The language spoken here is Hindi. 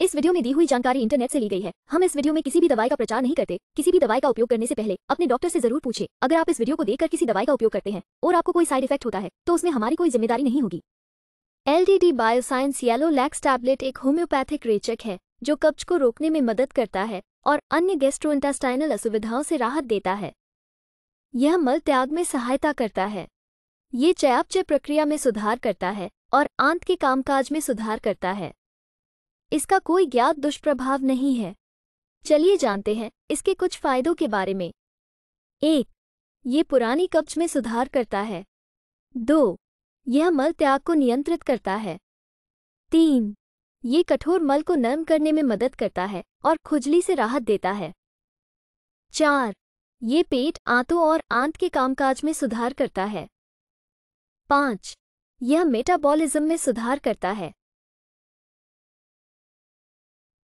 इस वीडियो में दी हुई जानकारी इंटरनेट से ली गई है हम इस वीडियो में किसी भी दवाई का प्रचार नहीं करते किसी भी दवाई का उपयोग करने से पहले अपने डॉक्टर से जरूर पूछे अगर आप इस वीडियो को देखकर किसी दवाई का उपयोग करते हैं और आपको कोई साइड इफेक्ट होता है तो उसमें हमारी कोई जिम्मेदारी नहीं होगी L D D bioscience yellow lax tablet एक होम्योपैथिक रेचक है जो कब्ज को रोकने में मदद करता है और अन्य गेस्ट्रोइंटेस्टाइनल असुविधाओं से राहत देता है यह मल त्याग में सहायता करता है ये चयापचय प्रक्रिया में सुधार करता है और आंत के कामकाज में सुधार करता है इसका कोई ज्ञात दुष्प्रभाव नहीं है चलिए जानते हैं इसके कुछ फायदों के बारे में एक ये पुरानी कब्ज में सुधार करता है दो यह मल त्याग को नियंत्रित करता है तीन ये कठोर मल को नरम करने में मदद करता है और खुजली से राहत देता है चार ये पेट आंतों और आंत के कामकाज में सुधार करता है पांच यह मेटाबॉलिज्म में सुधार करता है